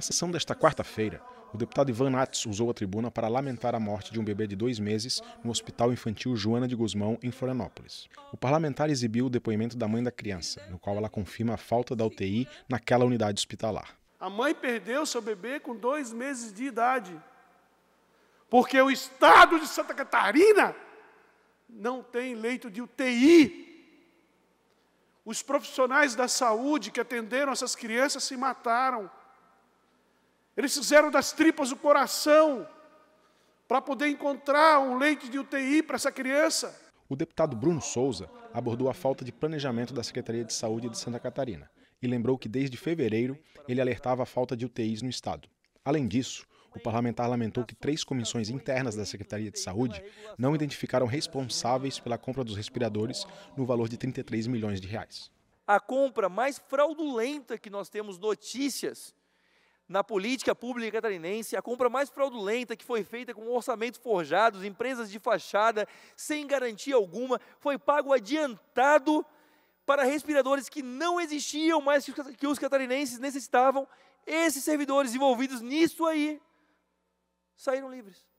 Na sessão desta quarta-feira, o deputado Ivan Nats usou a tribuna para lamentar a morte de um bebê de dois meses no Hospital Infantil Joana de Guzmão, em Florianópolis. O parlamentar exibiu o depoimento da mãe da criança, no qual ela confirma a falta da UTI naquela unidade hospitalar. A mãe perdeu seu bebê com dois meses de idade, porque o estado de Santa Catarina não tem leito de UTI. Os profissionais da saúde que atenderam essas crianças se mataram eles fizeram das tripas o coração para poder encontrar um leite de UTI para essa criança. O deputado Bruno Souza abordou a falta de planejamento da Secretaria de Saúde de Santa Catarina e lembrou que desde fevereiro ele alertava a falta de UTIs no estado. Além disso, o parlamentar lamentou que três comissões internas da Secretaria de Saúde não identificaram responsáveis pela compra dos respiradores no valor de 33 milhões de reais. A compra mais fraudulenta que nós temos notícias na política pública catarinense, a compra mais fraudulenta que foi feita com orçamentos forjados, empresas de fachada, sem garantia alguma, foi pago adiantado para respiradores que não existiam, mas que os catarinenses necessitavam. Esses servidores envolvidos nisso aí saíram livres.